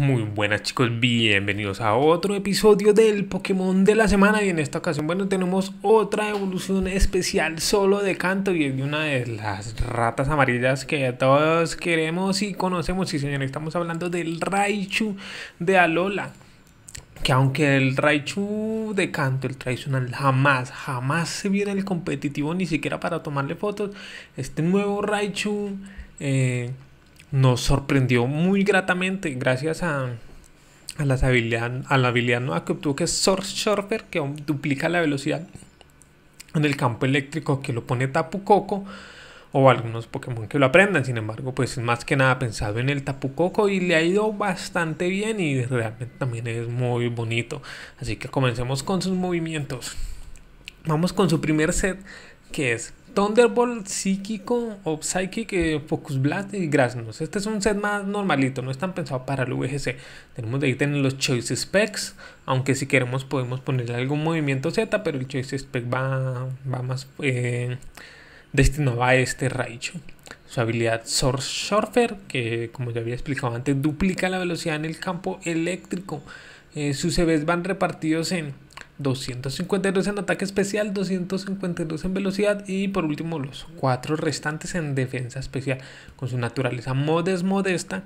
Muy buenas chicos, bienvenidos a otro episodio del Pokémon de la semana y en esta ocasión bueno tenemos otra evolución especial solo de canto y es de una de las ratas amarillas que todos queremos y conocemos y sí, señores estamos hablando del Raichu de Alola que aunque el Raichu de canto, el tradicional, jamás, jamás se viene el competitivo, ni siquiera para tomarle fotos, este nuevo Raichu eh, nos sorprendió muy gratamente gracias a, a, habilidad, a la habilidad nueva que obtuvo que es Source Surfer, que duplica la velocidad en el campo eléctrico que lo pone Tapu Coco o algunos Pokémon que lo aprendan. Sin embargo, pues es más que nada pensado en el Tapu Coco y le ha ido bastante bien y realmente también es muy bonito. Así que comencemos con sus movimientos. Vamos con su primer set que es Thunderbolt, Psíquico o Psychic, eh, Focus Blast y Grasnos. Este es un set más normalito, no están pensado para el VGC. Tenemos de ahí tener los Choice Specs, aunque si queremos podemos ponerle algún movimiento Z, pero el Choice Spec va, va más eh, destinado a este Raichu. Su habilidad Source Surfer, que como ya había explicado antes, duplica la velocidad en el campo eléctrico. Eh, sus CVs e van repartidos en 252 en ataque especial, 252 en velocidad y por último los cuatro restantes en defensa especial con su naturaleza modesta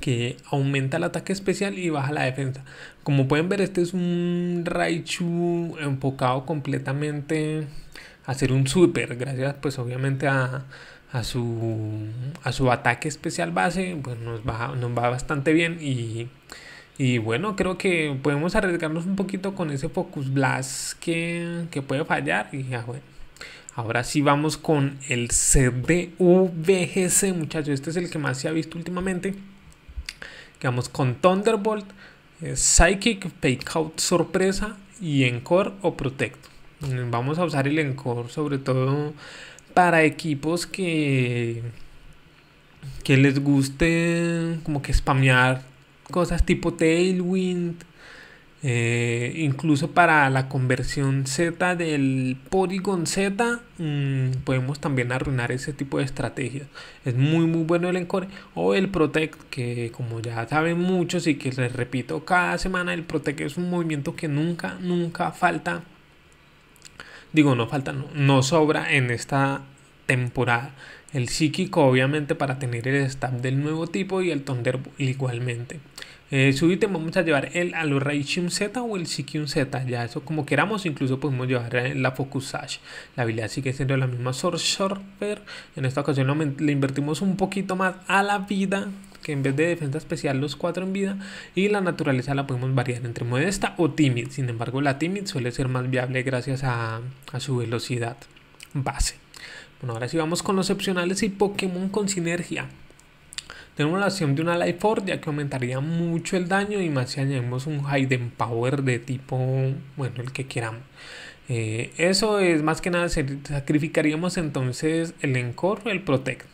que aumenta el ataque especial y baja la defensa. Como pueden ver este es un Raichu enfocado completamente a ser un super gracias pues obviamente a, su, a su ataque especial base, pues nos va, nos va bastante bien y y bueno, creo que podemos arriesgarnos un poquito con ese Focus Blast que, puede fallar. Y ya, bueno. Ahora sí vamos con el CDVGC, muchachos. Este es el que más se ha visto últimamente. vamos con Thunderbolt, eh, Psychic, Psychic, Out, Sorpresa y Encore o Protect. Mm, vamos a usar el Encore sobre todo para equipos que, que les guste como que spamear cosas tipo Tailwind, eh, incluso para la conversión Z del Polygon Z, mm, podemos también arruinar ese tipo de estrategias. Es muy, muy bueno el Encore o el Protect, que como ya saben muchos y que les repito cada semana, el Protect es un movimiento que nunca, nunca falta. Digo, no falta, no, no sobra en esta temporada. El psíquico obviamente para tener el staff del nuevo tipo y el Thunder igualmente. Eh, su ítem vamos a llevar el Alorraishium Z o el Sikium Z, ya eso como queramos, incluso podemos llevar eh, la Focus Sash. La habilidad sigue siendo la misma Sorcerer, en esta ocasión le invertimos un poquito más a la vida que en vez de defensa especial los cuatro en vida y la naturaleza la podemos variar entre modesta o timid. Sin embargo, la timid suele ser más viable gracias a, a su velocidad base. Bueno, ahora sí vamos con los opcionales y Pokémon con sinergia. Tenemos la opción de una Life Orb, ya que aumentaría mucho el daño y más si añadimos un Hidden Power de tipo, bueno, el que queramos. Eh, eso es más que nada, sacrificaríamos entonces el Encore o el Protect.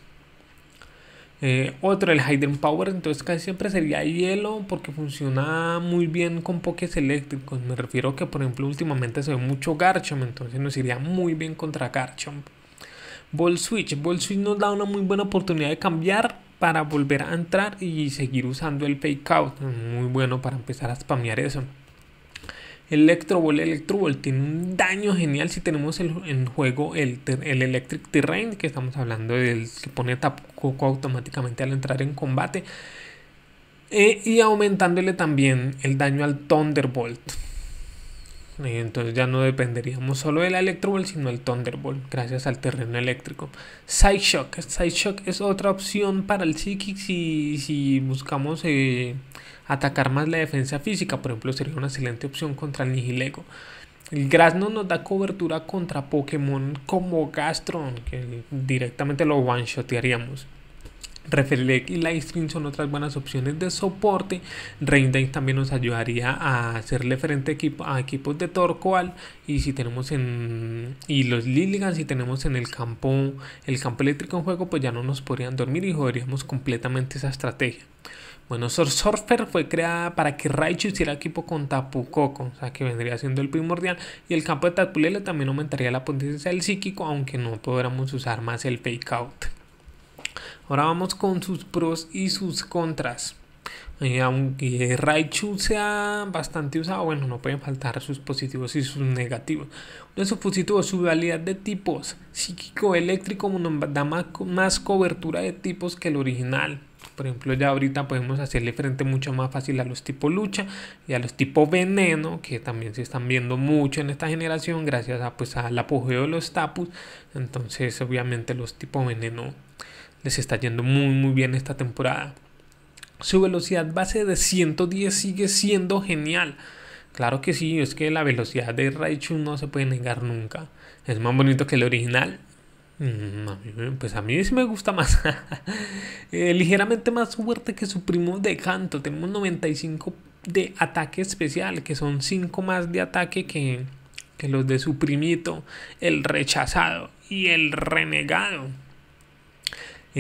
Eh, otro, el Hidden Power, entonces casi siempre sería hielo porque funciona muy bien con pokés eléctricos. Me refiero que, por ejemplo, últimamente se ve mucho Garchomp, entonces nos iría muy bien contra Garchomp. Ball Switch. Ball Switch nos da una muy buena oportunidad de cambiar para volver a entrar y seguir usando el fake out. Muy bueno para empezar a spamear eso. Electro electro Bolt tiene un daño genial si tenemos en juego el, Electric Terrain, que estamos hablando del que pone Tap automáticamente al entrar en combate. Eh, y aumentándole también el daño al Thunderbolt. Eh, entonces ya no dependeríamos solo del Electro Ball sino del Thunderbolt, gracias al terreno eléctrico. Sideshock. shock es otra opción para el Psychic si, si buscamos eh, atacar más la defensa física. Por ejemplo, sería una excelente opción contra el Nihilego. El Grasno nos da cobertura contra Pokémon como Gastron, que directamente lo one-shotearíamos. Reflect y Livestream son otras buenas opciones de soporte. Raindex también nos ayudaría a hacerle frente a, equipos de Torqual y si tenemos en los Lilligans si tenemos en el campo el campo eléctrico en juego, pues ya no nos podrían dormir y joderíamos completamente esa estrategia. Bueno, Surfer fue creada para que Raichu hiciera equipo con Tapu Koko, o sea que vendría siendo el primordial. Y el campo de Tapulele también aumentaría la potencia del psíquico, aunque no podríamos usar más el Fake Out. Ahora vamos con sus pros y sus contras. y eh, aunque Raichu sea bastante usado, bueno, no pueden faltar sus positivos y sus negativos. Uno de sus positivos, su dualidad de tipos psíquico-eléctrico da más, más cobertura de tipos que el original. Por ejemplo, ya ahorita podemos hacerle frente mucho más fácil a los tipos lucha y a los tipos veneno, que también se están viendo mucho en esta generación gracias a, pues, al apogeo de los tapus. Entonces, obviamente, los tipos veneno les está yendo muy muy bien esta temporada. Su velocidad base de 110 sigue siendo genial. Claro que sí, es que la velocidad de Raichu no se puede negar nunca. Es más bonito que el original. Mm, pues a mí sí me gusta más. Eh, ligeramente más fuerte que su primo de canto. Tenemos 95 de ataque especial, que son 5 más de ataque que, que los de su primito, el rechazado y el renegado.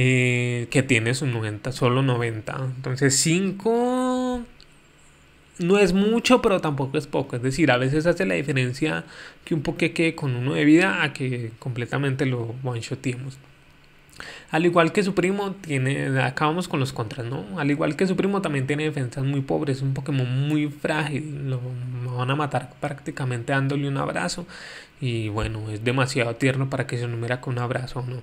Eh, que tiene sus 90, solo 90. Entonces 5 no es mucho, pero tampoco es poco. Es decir, a veces hace la diferencia que un poque quede con uno de vida a que completamente lo one shotemos Al igual que su primo, tiene, acabamos con los contras, ¿no? Al igual que su primo, también tiene defensas muy pobres, es un Pokémon muy frágil, lo van a matar prácticamente dándole un abrazo. Y bueno, es demasiado tierno para que se enumera con un abrazo, ¿no?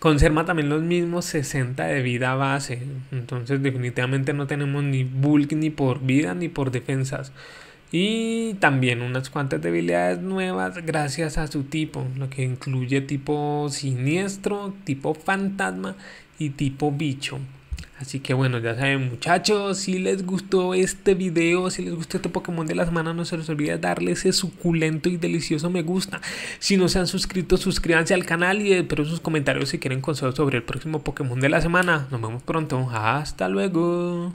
conserva también los mismos 60 de vida base. Entonces definitivamente no tenemos ni bulk ni por vida ni por defensas. Y también unas cuantas debilidades nuevas gracias a su tipo, lo que incluye tipo siniestro, tipo fantasma y tipo bicho. Así que bueno, ya saben muchachos, si les gustó este video, si les gustó este Pokémon de la semana, no se les olvide darle ese suculento y delicioso me gusta. Si no se han suscrito, suscríbanse al canal y espero sus comentarios si quieren consejos sobre el próximo Pokémon de la semana. Nos vemos pronto, hasta luego.